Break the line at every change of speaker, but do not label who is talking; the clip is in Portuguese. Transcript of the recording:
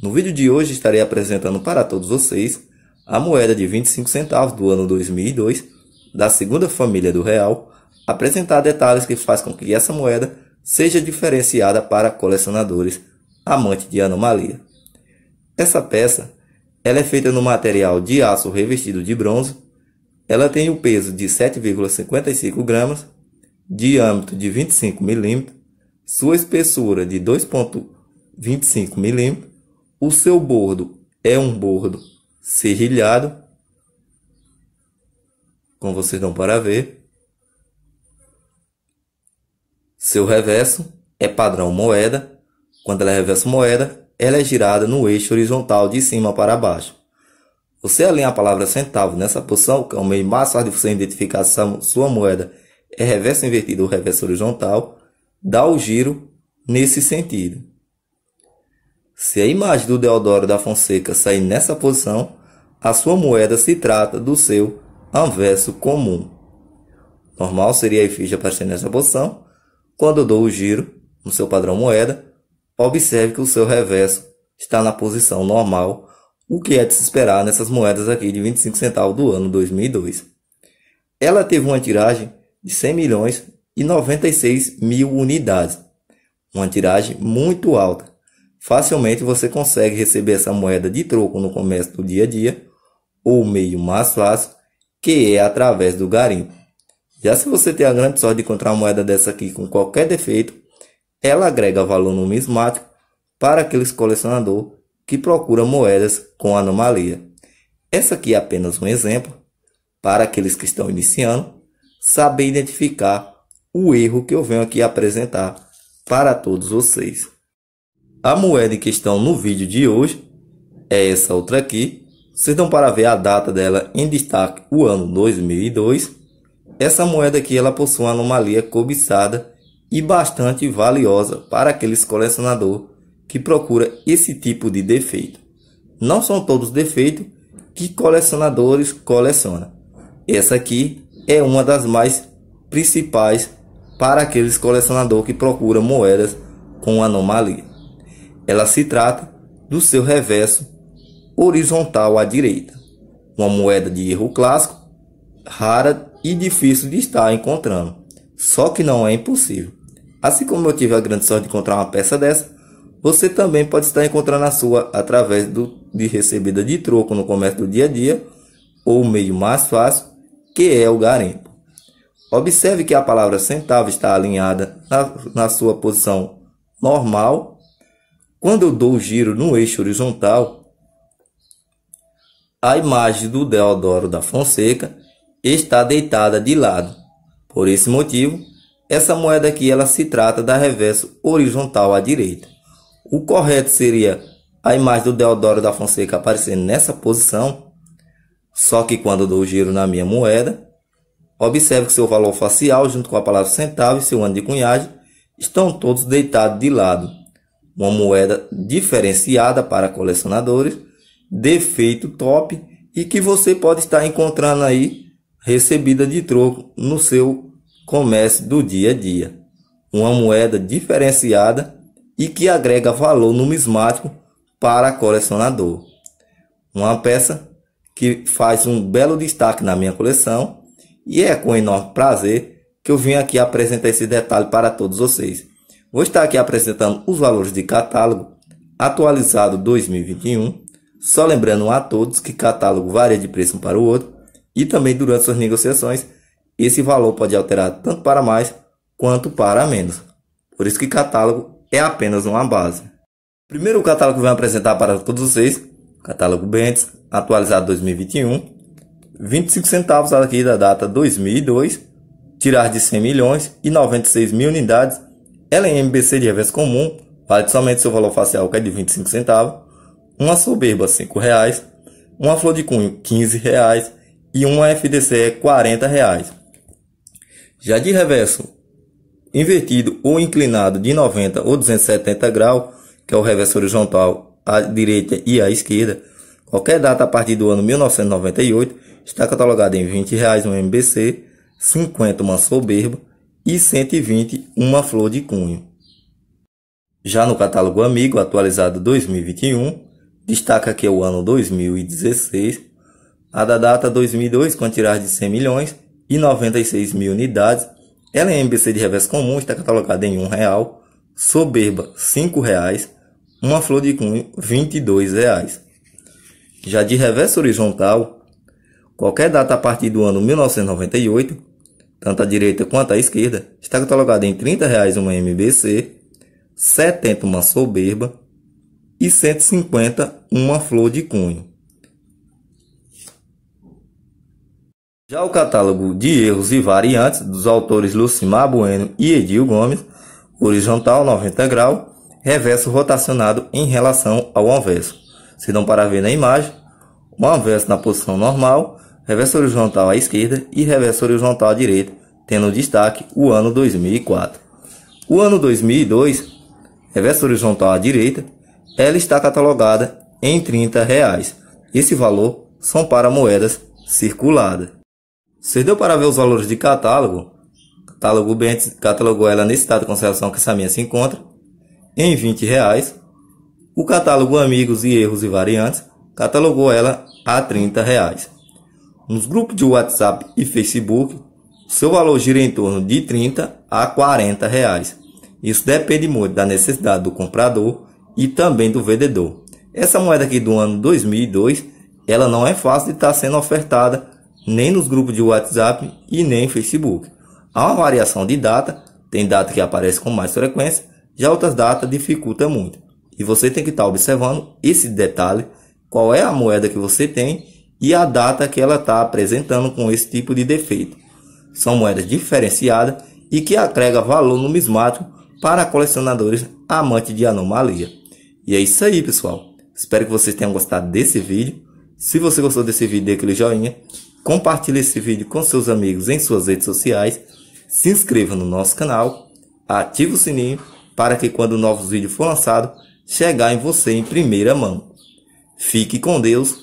No vídeo de hoje estarei apresentando para todos vocês a moeda de 25 centavos do ano 2002 da segunda família do real, apresentar detalhes que faz com que essa moeda seja diferenciada para colecionadores amantes de anomalia. Essa peça ela é feita no material de aço revestido de bronze, ela tem o um peso de 7,55 gramas, diâmetro de 25 mm, sua espessura de 2,25 mm, o seu bordo é um bordo serrilhado, como vocês dão para ver. Seu reverso é padrão moeda. Quando ela é reverso moeda, ela é girada no eixo horizontal de cima para baixo. Você alinha a palavra centavo nessa posição, que é o meio mais fácil de você identificar se sua moeda é reverso invertido ou reverso horizontal, dá o giro nesse sentido. Se a imagem do Deodoro da Fonseca sair nessa posição, a sua moeda se trata do seu anverso comum. Normal seria a efígie aparecer nessa posição. Quando eu dou o giro no seu padrão moeda, observe que o seu reverso está na posição normal, o que é de se esperar nessas moedas aqui de 25 centavos do ano 2002. Ela teve uma tiragem de 100 milhões e 96 mil unidades, uma tiragem muito alta, facilmente você consegue receber essa moeda de troco no comércio do dia a dia, ou meio mais fácil, que é através do garimpo. Já se você tem a grande sorte de encontrar uma moeda dessa aqui com qualquer defeito, ela agrega valor numismático para aqueles colecionador que procura moedas com anomalia. Essa aqui é apenas um exemplo para aqueles que estão iniciando saber identificar o erro que eu venho aqui apresentar para todos vocês. A moeda em questão no vídeo de hoje é essa outra aqui. Vocês dão para ver a data dela em destaque, o ano 2002. Essa moeda aqui ela possui uma anomalia cobiçada e bastante valiosa para aqueles colecionador que procura esse tipo de defeito. Não são todos defeitos que colecionadores colecionam. Essa aqui é uma das mais principais para aqueles colecionador que procura moedas com anomalia. Ela se trata do seu reverso horizontal à direita, uma moeda de erro clássico, rara e difícil de estar encontrando, só que não é impossível. Assim como eu tive a grande sorte de encontrar uma peça dessa, você também pode estar encontrando a sua através do, de recebida de troco no comércio do dia a dia, ou o meio mais fácil, que é o garimpo. Observe que a palavra centavo está alinhada na, na sua posição normal quando eu dou o giro no eixo horizontal, a imagem do Deodoro da Fonseca está deitada de lado. Por esse motivo, essa moeda aqui ela se trata da reverso horizontal à direita. O correto seria a imagem do Deodoro da Fonseca aparecendo nessa posição, só que quando eu dou o giro na minha moeda, observe que seu valor facial junto com a palavra centavo e seu ano de cunhagem estão todos deitados de lado uma moeda diferenciada para colecionadores, defeito top e que você pode estar encontrando aí recebida de troco no seu comércio do dia a dia. Uma moeda diferenciada e que agrega valor numismático para colecionador. Uma peça que faz um belo destaque na minha coleção e é com enorme prazer que eu vim aqui apresentar esse detalhe para todos vocês. Vou estar aqui apresentando os valores de catálogo atualizado 2021. Só lembrando a todos que catálogo varia de preço um para o outro e também durante suas negociações esse valor pode alterar tanto para mais quanto para menos. Por isso que catálogo é apenas uma base. Primeiro o catálogo que vou apresentar para todos vocês, catálogo Bentes, atualizado 2021, 25 centavos aqui da data 2002, tirar de 100 milhões e 96 mil unidades ela em MBC de revés comum vale somente seu valor facial, que é de 25 centavos, uma soberba R$ 5,00, uma flor de cunho R$ 15,00 e uma FDC R$ 40,00. Já de reverso invertido ou inclinado de 90 ou 270 graus, que é o reverso horizontal à direita e à esquerda, qualquer data a partir do ano 1998 está catalogada em R$ 20,00 um MBC, 50 uma soberba, e 120 Uma Flor de Cunho. Já no catálogo Amigo, atualizado 2021, destaca que é o ano 2016, a da data 2002, com tiragem de 100 milhões e 96 mil unidades, é MBC de revés comum está catalogada em R$ 1,00, Soberba R$ 5,00, Uma Flor de Cunho R$ 22,00. Já de revés horizontal, qualquer data a partir do ano 1998 tanto à direita quanto à esquerda, está catalogada em R$ 30,00 uma MBC, 70 uma soberba e 150 uma flor de cunho. Já o catálogo de erros e variantes dos autores Lucimar Bueno e Edil Gomes, horizontal 90 grau, reverso rotacionado em relação ao anverso. Se dão para ver na imagem, o anverso na posição normal Reverso horizontal à esquerda e reverso horizontal à direita, tendo destaque o ano 2004. O ano 2002, reverso horizontal à direita, ela está catalogada em R$ 30. Reais. Esse valor são para moedas circuladas. Se deu para ver os valores de catálogo, catálogo Bentes catalogou ela nesse estado de conservação que essa minha se encontra, em R$ 20. Reais. O catálogo Amigos e Erros e Variantes catalogou ela a R$ 30. Reais. Nos grupos de WhatsApp e Facebook, seu valor gira em torno de 30 a 40 reais. Isso depende muito da necessidade do comprador e também do vendedor. Essa moeda aqui do ano 2002, ela não é fácil de estar sendo ofertada nem nos grupos de WhatsApp e nem Facebook. Há uma variação de data, tem data que aparece com mais frequência, já outras datas dificulta muito. E você tem que estar observando esse detalhe, qual é a moeda que você tem e a data que ela está apresentando com esse tipo de defeito. São moedas diferenciadas e que agrega valor numismático para colecionadores amantes de anomalia. E é isso aí, pessoal. Espero que vocês tenham gostado desse vídeo. Se você gostou desse vídeo, dê aquele joinha. Compartilhe esse vídeo com seus amigos em suas redes sociais. Se inscreva no nosso canal. Ative o sininho para que quando novos vídeos for lançado, chegar em você em primeira mão. Fique com Deus